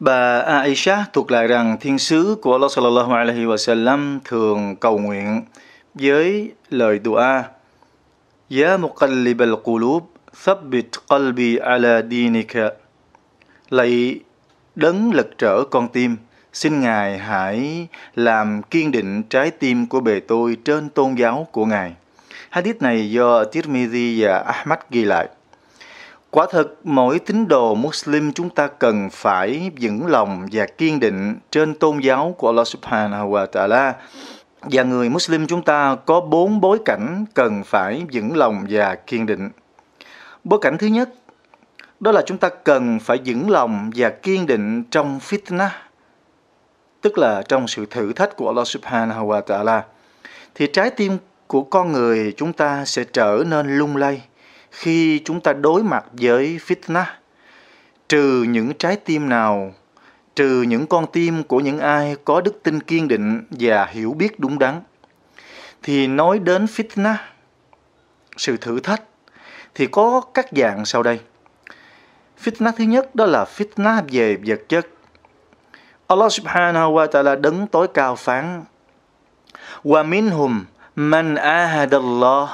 Bà Aisha thuộc lại rằng thiên sứ của Allah sallallahu alaihi wasallam thường cầu nguyện với lời dua: Ya muqallib al-qulub, thabbit qalbi ala dinika. Lạy đấng lật trở con tim, xin Ngài hãy làm kiên định trái tim của bề tôi trên tôn giáo của Ngài. Hadith này do Tirmidhi và Ahmad ghi lại. Quả thực mỗi tín đồ Muslim chúng ta cần phải vững lòng và kiên định trên tôn giáo của Allah Subhanahu wa Ta'ala. Và người Muslim chúng ta có bốn bối cảnh cần phải vững lòng và kiên định. Bối cảnh thứ nhất, đó là chúng ta cần phải vững lòng và kiên định trong fitna, tức là trong sự thử thách của Allah Subhanahu wa Ta'ala. Thì trái tim của con người chúng ta sẽ trở nên lung lay – khi chúng ta đối mặt với fitna trừ những trái tim nào trừ những con tim của những ai có đức tin kiên định và hiểu biết đúng đắn thì nói đến fitna sự thử thách thì có các dạng sau đây fitna thứ nhất đó là fitna về vật chất Allah subhanahu wa ta'ala đấng tối cao phán wa minhum man ahadallah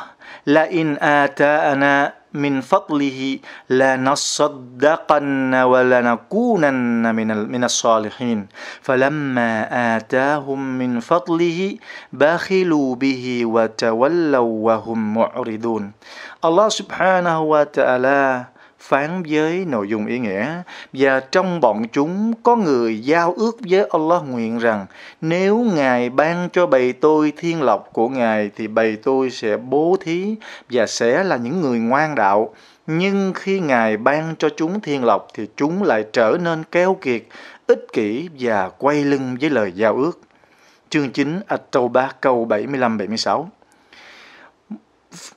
لئن آتانا من فضله لنصدقن ولنكونن من من الصالحين فلما آتاهم من فضله بخلوا به وتولوا وهم معرضون الله سبحانه وتعالى phán với nội dung ý nghĩa và trong bọn chúng có người giao ước với Allah nguyện rằng nếu Ngài ban cho bầy tôi thiên lộc của Ngài thì bầy tôi sẽ bố thí và sẽ là những người ngoan đạo nhưng khi Ngài ban cho chúng thiên lộc thì chúng lại trở nên keo kiệt, ích kỷ và quay lưng với lời giao ước. Chương 9 At-Tawbah câu 75-76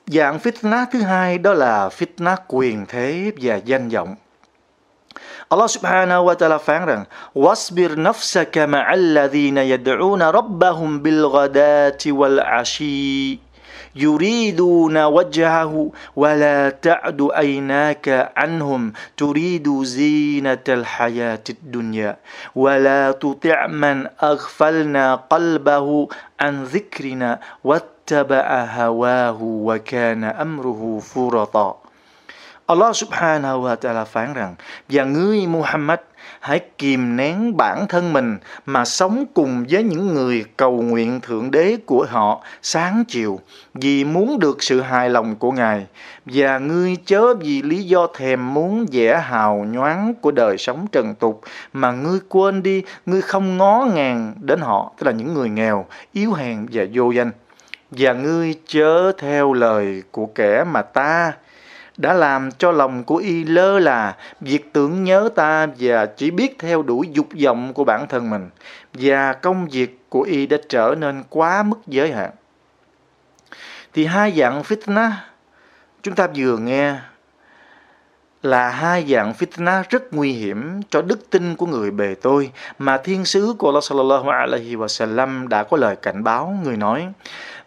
Dạng fitna thứ hai đó là fitna quyền thế và danh vọng. Allah subhanahu wa ta'ala phán rằng وَاسْبِرْ نَفْسَكَ مَعَ الَّذِينَ يَدْعُونَ رَبَّهُمْ بِالْغَدَاتِ وَالْعَشِيِّ يريدون وجهه ولا تعد أيناك عنهم تريد زينة الحياة الدنيا ولا تطع من أغفلنا قلبه عن ذكرنا واتقنا واتبع هواه وكان أمره فرطا Allah subhanahu wa ta'ala phán rằng Và ngươi Muhammad hãy kìm nén bản thân mình mà sống cùng với những người cầu nguyện Thượng Đế của họ sáng chiều vì muốn được sự hài lòng của Ngài và ngươi chớ vì lý do thèm muốn vẻ hào nhoáng của đời sống trần tục mà ngươi quên đi, ngươi không ngó ngàng đến họ, tức là những người nghèo, yếu hèn và vô danh và ngươi chớ theo lời của kẻ mà ta đã làm cho lòng của y lơ là việc tưởng nhớ ta và chỉ biết theo đuổi dục vọng của bản thân mình và công việc của y đã trở nên quá mức giới hạn. Thì hai dạng fitna chúng ta vừa nghe là hai dạng fitna rất nguy hiểm cho đức tin của người bề tôi mà thiên sứ của Allah sallallahu alaihi wasallam đã có lời cảnh báo người nói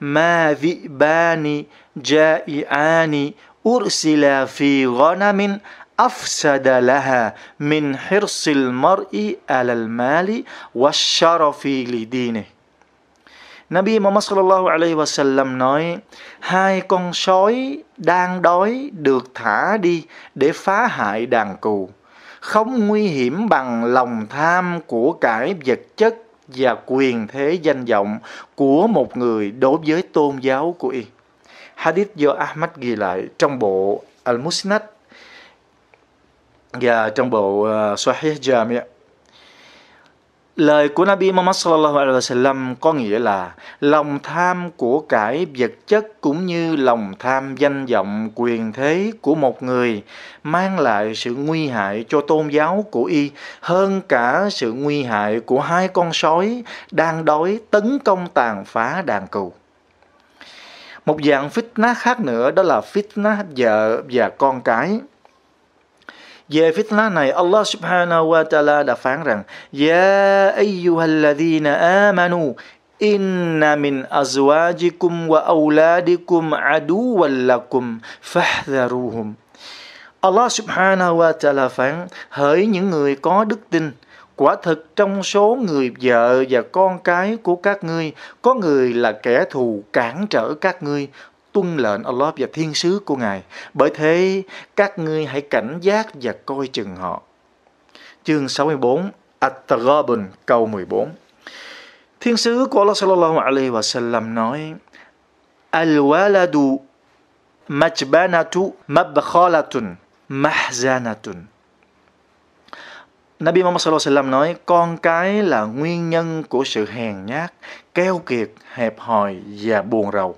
ma vi'bani ja'iani ursila fi ghanamin أفسد لها من حرص المرء على المال والشرف لدينه Nabi Muhammad sallallahu alaihi wasallam nói: Hai con sói đang đói được thả đi để phá hại đàn cừu, không nguy hiểm bằng lòng tham của cải vật chất và quyền thế danh vọng của một người đối với tôn giáo của y. Hadith do Ahmad ghi lại trong bộ Al-Musnad và trong bộ ờ, Sahih Jami' Lời của Nabi Muhammad sallallahu alaihi wasallam có nghĩa là lòng tham của cải vật chất cũng như lòng tham danh vọng quyền thế của một người mang lại sự nguy hại cho tôn giáo của y hơn cả sự nguy hại của hai con sói đang đói tấn công tàn phá đàn cừu. Một dạng fitna khác nữa đó là fitna vợ và con cái. Về fitna này, Allah subhanahu wa ta'ala đã phán rằng Ya ayyuhalladhina amanu Inna min azwajikum wa awladikum aduwan lakum fahdharuhum Allah subhanahu wa ta'ala phán Hỡi những người có đức tin Quả thực trong số người vợ và con cái của các ngươi Có người là kẻ thù cản trở các ngươi tuân lệnh Allah và thiên sứ của Ngài. Bởi thế, các ngươi hãy cảnh giác và coi chừng họ. Chương 64 At-Taghabun câu 14 Thiên sứ của Allah sallallahu alaihi wa sallam nói Al-waladu majbanatu mabkhalatun mahzanatun Nabi Muhammad sallallahu alaihi wasallam nói con cái là nguyên nhân của sự hèn nhát, keo kiệt, hẹp hòi và buồn rầu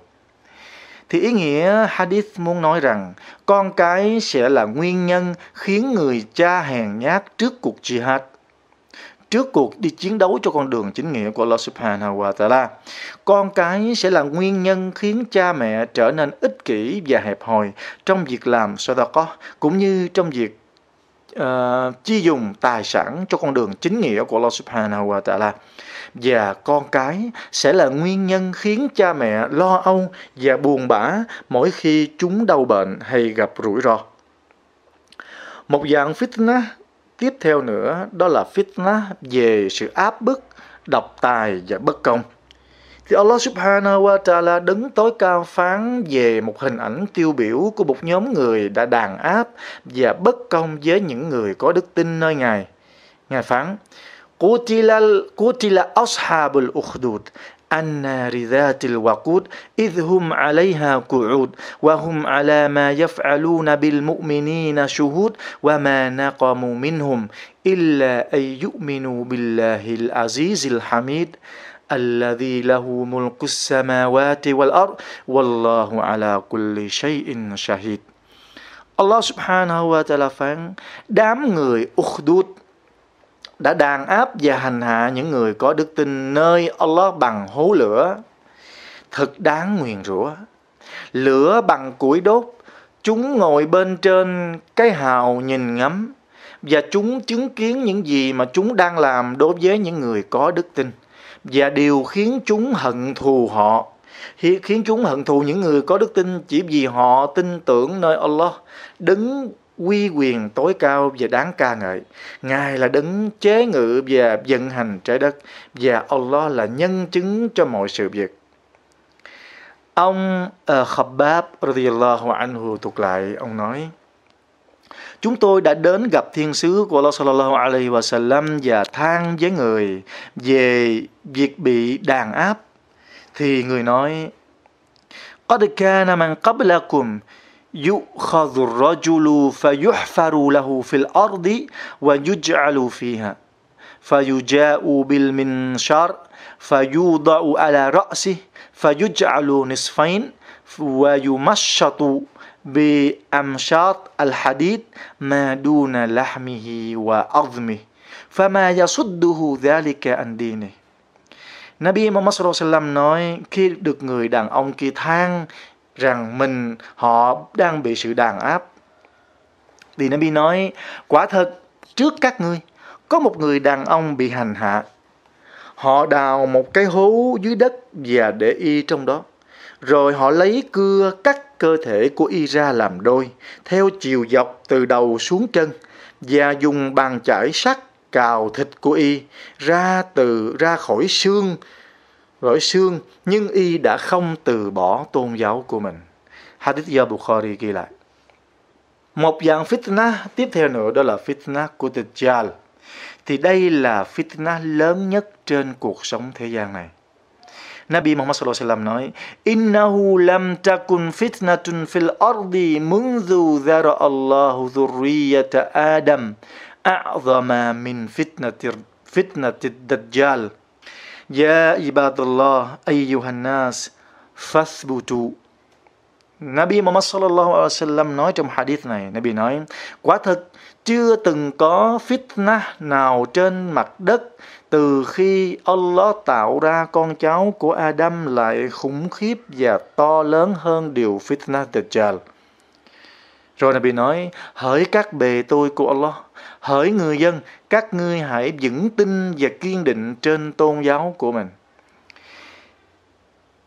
thì ý nghĩa hadith muốn nói rằng con cái sẽ là nguyên nhân khiến người cha hèn nhát trước cuộc jihad trước cuộc đi chiến đấu cho con đường chính nghĩa của Allah Subhanahu wa Ta'ala. Con cái sẽ là nguyên nhân khiến cha mẹ trở nên ích kỷ và hẹp hòi trong việc làm sadaqah cũng như trong việc uh, chi dùng tài sản cho con đường chính nghĩa của Allah Subhanahu wa Ta'ala và con cái sẽ là nguyên nhân khiến cha mẹ lo âu và buồn bã mỗi khi chúng đau bệnh hay gặp rủi ro. Một dạng fitna tiếp theo nữa đó là fitna về sự áp bức, độc tài và bất công. Thì Allah subhanahu wa ta'ala đứng tối cao phán về một hình ảnh tiêu biểu của một nhóm người đã đàn áp và bất công với những người có đức tin nơi Ngài. Ngài phán, قتل قتل أصحاب الأخدود النار ذات الوقود إذ هم عليها قعود وهم على ما يفعلون بالمؤمنين شهود وما نقموا منهم إلا أن يؤمنوا بالله العزيز الحميد الذي له ملك السماوات والأرض والله على كل شيء شهيد الله سبحانه وتعالى فان دام người أخدود đã đàn áp và hành hạ những người có đức tin nơi Allah bằng hố lửa. Thật đáng nguyền rủa. Lửa bằng củi đốt, chúng ngồi bên trên cái hào nhìn ngắm và chúng chứng kiến những gì mà chúng đang làm đối với những người có đức tin và điều khiến chúng hận thù họ khiến chúng hận thù những người có đức tin chỉ vì họ tin tưởng nơi Allah đứng uy quyền tối cao và đáng ca ngợi. Ngài là đấng chế ngự và vận hành trái đất và Allah là nhân chứng cho mọi sự việc. Ông uh, Khabbab radiyallahu anhu thuộc lại, ông nói Chúng tôi đã đến gặp thiên sứ của Allah sallallahu alaihi wa sallam và than với người về việc bị đàn áp. Thì người nói, قَدْ كَانَ مَنْ قَبْلَكُمْ يؤخذ الرجل فيحفر له في الأرض ويجعل فيها فيجاء بالمنشار فيوضع على رأسه فيجعل نصفين ويمشط بأمشاط الحديد ما دون لحمه وأظمه فما يصده ذلك عن دينه Nabi Muhammad nói khi được người đàn ông kia thang rằng mình họ đang bị sự đàn áp. Thì Nabi nói, quả thật trước các ngươi có một người đàn ông bị hành hạ. Họ đào một cái hố dưới đất và để y trong đó. Rồi họ lấy cưa cắt cơ thể của y ra làm đôi, theo chiều dọc từ đầu xuống chân, và dùng bàn chải sắt cào thịt của y ra từ ra khỏi xương rỗi xương nhưng y đã không từ bỏ tôn giáo của mình. Hadith do Bukhari ghi lại. Một dạng fitna tiếp theo nữa đó là fitna của Dajjal. Thì đây là fitna lớn nhất trên cuộc sống thế gian này. Nabi Muhammad sallallahu alaihi wasallam nói: "Innahu lam takun fitnatun fil ardi munzu zara Allahu dhurriyyata Adam a'zama min fitnati fitnati Dajjal." Ya ibadallah ayyuhan nas fathbutu. Nabi Muhammad sallallahu alaihi wasallam nói trong hadith này, Nabi nói: "Quả thật chưa từng có fitna nào trên mặt đất từ khi Allah tạo ra con cháu của Adam lại khủng khiếp và to lớn hơn điều fitna Dajjal." Rồi Nabi nói: "Hỡi các bề tôi của Allah, hỡi người dân các ngươi hãy vững tin và kiên định trên tôn giáo của mình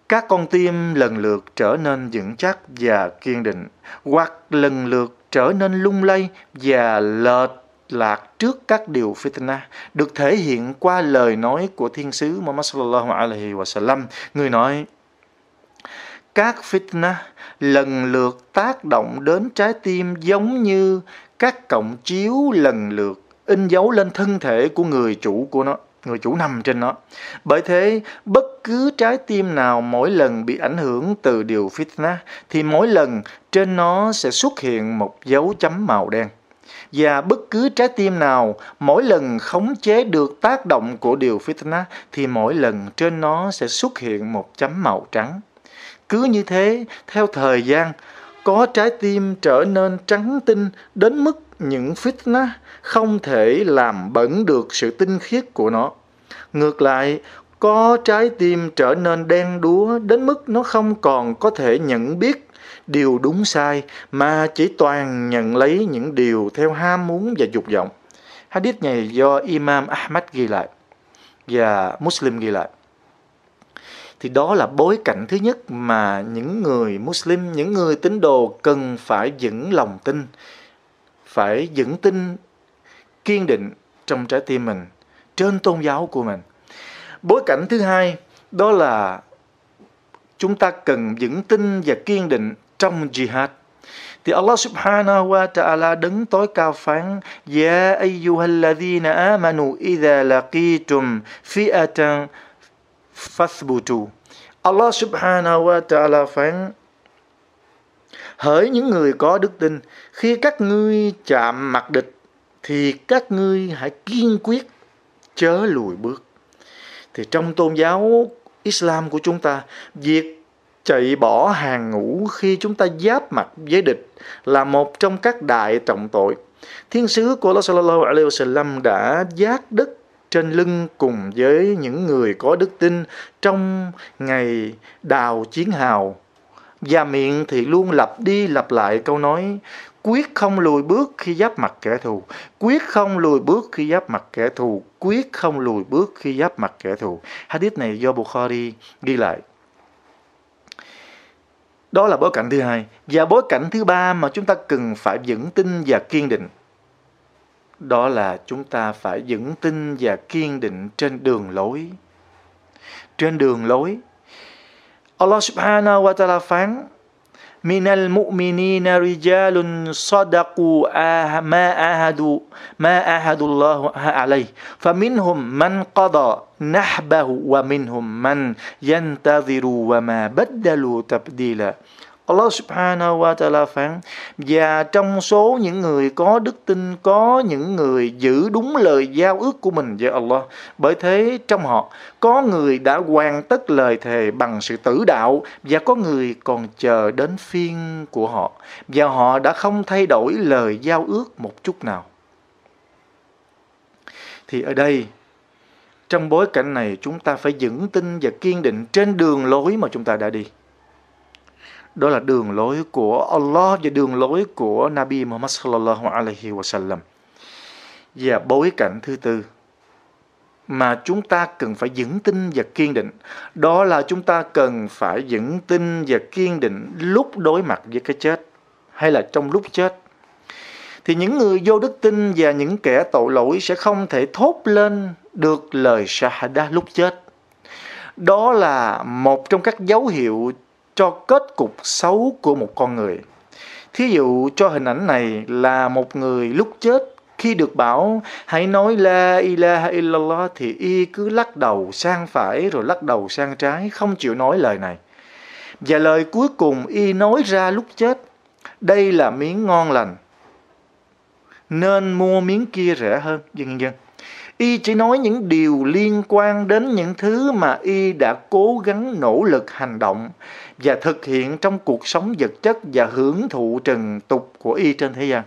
các con tim lần lượt trở nên vững chắc và kiên định hoặc lần lượt trở nên lung lay và lệch lạc trước các điều fitna được thể hiện qua lời nói của thiên sứ Muhammad sallallahu alaihi wasallam người nói các fitna lần lượt tác động đến trái tim giống như các cộng chiếu lần lượt in dấu lên thân thể của người chủ của nó người chủ nằm trên nó. Bởi thế, bất cứ trái tim nào mỗi lần bị ảnh hưởng từ điều fitna thì mỗi lần trên nó sẽ xuất hiện một dấu chấm màu đen. Và bất cứ trái tim nào mỗi lần khống chế được tác động của điều fitna thì mỗi lần trên nó sẽ xuất hiện một chấm màu trắng. Cứ như thế, theo thời gian, có trái tim trở nên trắng tinh đến mức những fitna không thể làm bẩn được sự tinh khiết của nó. Ngược lại, có trái tim trở nên đen đúa đến mức nó không còn có thể nhận biết điều đúng sai mà chỉ toàn nhận lấy những điều theo ham muốn và dục vọng. Hadith này do Imam Ahmad ghi lại và Muslim ghi lại thì đó là bối cảnh thứ nhất mà những người Muslim, những người tín đồ cần phải vững lòng tin, phải vững tin kiên định trong trái tim mình, trên tôn giáo của mình. Bối cảnh thứ hai đó là chúng ta cần vững tin và kiên định trong jihad. Thì Allah subhanahu wa ta'ala đứng tối cao phán Ya ayyuhalladhina amanu idha laqitum fi'atan Fasbutu. Allah subhanahu wa ta'ala phán Hỡi những người có đức tin, khi các ngươi chạm mặt địch, thì các ngươi hãy kiên quyết chớ lùi bước. Thì trong tôn giáo Islam của chúng ta, việc chạy bỏ hàng ngũ khi chúng ta giáp mặt với địch là một trong các đại trọng tội. Thiên sứ của Allah sallallahu alaihi wasallam đã giác đất trên lưng cùng với những người có đức tin trong ngày đào chiến hào. Và miệng thì luôn lặp đi lặp lại câu nói quyết không lùi bước khi giáp mặt kẻ thù, quyết không lùi bước khi giáp mặt kẻ thù, quyết không lùi bước khi giáp mặt kẻ thù. Hadith này do Bukhari ghi lại. Đó là bối cảnh thứ hai. Và bối cảnh thứ ba mà chúng ta cần phải vững tin và kiên định đó là chúng ta phải vững tin và kiên định trên đường lối. Trên đường lối, Allah subhanahu wa ta'ala phán من المؤمنين رجال صدقوا ما أهدوا ما أهدوا الله عليه فمنهم من قضى نحبه ومنهم من ينتظر وما بدلوا تبديلا Allah subhanahu wa ta'ala phán Và trong số những người có đức tin Có những người giữ đúng lời giao ước của mình với Allah Bởi thế trong họ Có người đã hoàn tất lời thề bằng sự tử đạo Và có người còn chờ đến phiên của họ Và họ đã không thay đổi lời giao ước một chút nào Thì ở đây trong bối cảnh này chúng ta phải vững tin và kiên định trên đường lối mà chúng ta đã đi đó là đường lối của Allah và đường lối của Nabi Muhammad sallallahu alaihi wasallam. Và bối cảnh thứ tư mà chúng ta cần phải vững tin và kiên định. Đó là chúng ta cần phải vững tin và kiên định lúc đối mặt với cái chết hay là trong lúc chết. Thì những người vô đức tin và những kẻ tội lỗi sẽ không thể thốt lên được lời shahada lúc chết. Đó là một trong các dấu hiệu cho kết cục xấu của một con người. Thí dụ cho hình ảnh này là một người lúc chết khi được bảo hãy nói la ilaha illallah thì y cứ lắc đầu sang phải rồi lắc đầu sang trái không chịu nói lời này. Và lời cuối cùng y nói ra lúc chết, đây là miếng ngon lành. Nên mua miếng kia rẻ hơn, dân dân. Y chỉ nói những điều liên quan đến những thứ mà Y đã cố gắng nỗ lực hành động và thực hiện trong cuộc sống vật chất và hưởng thụ trần tục của Y trên thế gian.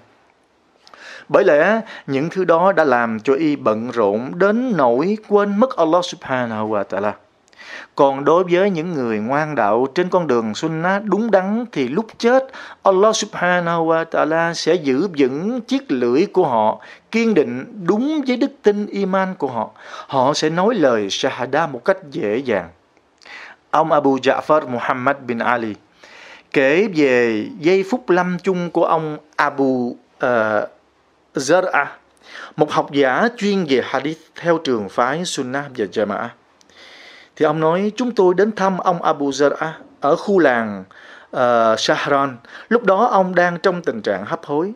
Bởi lẽ những thứ đó đã làm cho Y bận rộn đến nỗi quên mất Allah subhanahu wa ta'ala. Còn đối với những người ngoan đạo trên con đường sunnah đúng đắn thì lúc chết Allah subhanahu wa ta'ala sẽ giữ vững chiếc lưỡi của họ kiên định đúng với đức tin iman của họ. Họ sẽ nói lời shahada một cách dễ dàng. Ông Abu Ja'far Muhammad bin Ali kể về giây phút lâm chung của ông Abu uh, Zar'ah một học giả chuyên về hadith theo trường phái Sunnah và Jama'ah. Thì ông nói chúng tôi đến thăm ông Abu Zara ở khu làng uh, Shahran. Lúc đó ông đang trong tình trạng hấp hối.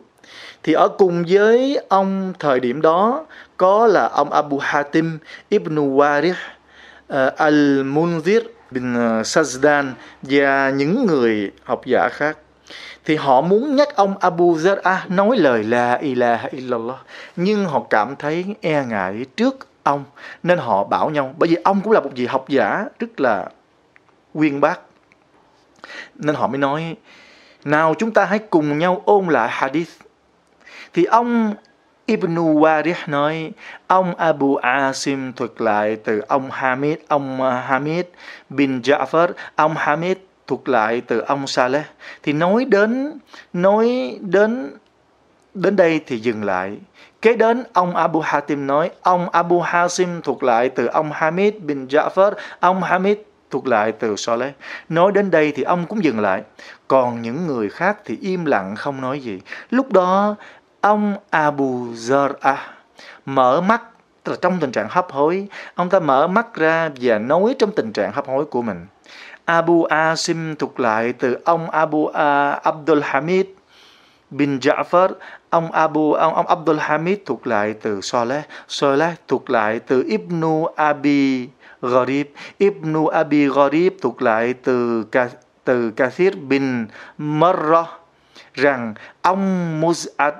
Thì ở cùng với ông thời điểm đó có là ông Abu Hatim Ibn Warih uh, Al-Munzir bin ờ, Sajdan và những người học giả khác thì họ muốn nhắc ông Abu Zar'ah nói lời la ilaha illallah nhưng họ cảm thấy e ngại trước ông nên họ bảo nhau bởi vì ông cũng là một vị học giả rất là uyên bác nên họ mới nói nào chúng ta hãy cùng nhau ôn lại hadith thì ông Ibn Warih nói ông Abu Asim thuật lại từ ông Hamid ông Hamid bin Ja'far ông Hamid thuật lại từ ông Saleh thì nói đến nói đến Đến đây thì dừng lại. Kế đến, ông Abu Hatim nói, ông Abu Hasim thuộc lại từ ông Hamid bin Ja'far, ông Hamid thuộc lại từ Saleh. Nói đến đây thì ông cũng dừng lại. Còn những người khác thì im lặng không nói gì. Lúc đó, ông Abu Zar'ah mở mắt là trong tình trạng hấp hối. Ông ta mở mắt ra và nói trong tình trạng hấp hối của mình. Abu Asim thuộc lại từ ông Abu A Abdul Hamid bin Ja'far ông Abu ông ông Abdul Hamid thuộc lại từ Soleh, Soleh thuộc lại từ Ibnu Abi Gharib, Ibnu Abi Gharib thuộc lại từ từ Kathir bin Marrah rằng ông Mus'ad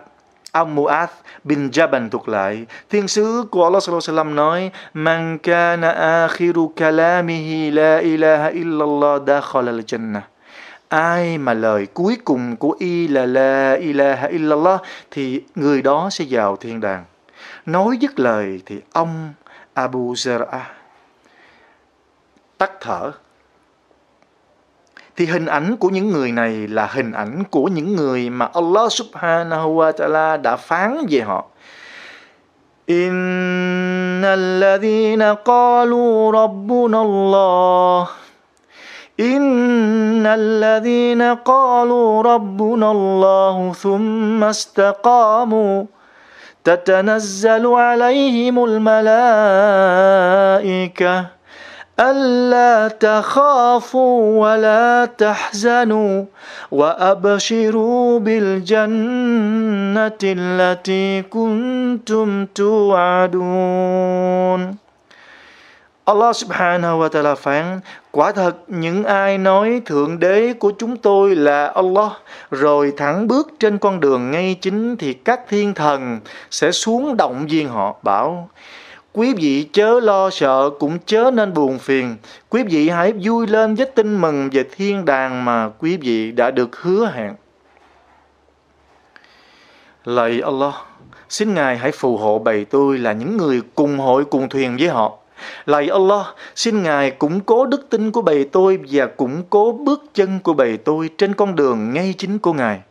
ông Mu'ath bin Jaban thuộc lại thiên sứ của Allah sallallahu alaihi wasallam nói man kana akhiru kalamihi la ilaha illallah dakhala al-jannah ai mà lời cuối cùng của y là la ilaha illallah thì người đó sẽ vào thiên đàng. Nói dứt lời thì ông Abu Zer'a tắt thở. Thì hình ảnh của những người này là hình ảnh của những người mà Allah subhanahu wa ta'ala đã phán về họ. إن الذين قالوا ربنا الله إن الذين قالوا ربنا الله ثم استقاموا تتنزل عليهم الملائكة ألا تخافوا ولا تحزنوا وأبشروا بالجنة التي كنتم توعدون Allah subhanahu wa ta'ala phán, quả thật những ai nói Thượng Đế của chúng tôi là Allah, rồi thẳng bước trên con đường ngay chính thì các thiên thần sẽ xuống động viên họ, bảo, quý vị chớ lo sợ cũng chớ nên buồn phiền, quý vị hãy vui lên với tin mừng về thiên đàng mà quý vị đã được hứa hẹn. Lạy Allah, xin Ngài hãy phù hộ bầy tôi là những người cùng hội cùng thuyền với họ Lạy Allah, xin Ngài củng cố đức tin của bầy tôi và củng cố bước chân của bầy tôi trên con đường ngay chính của Ngài.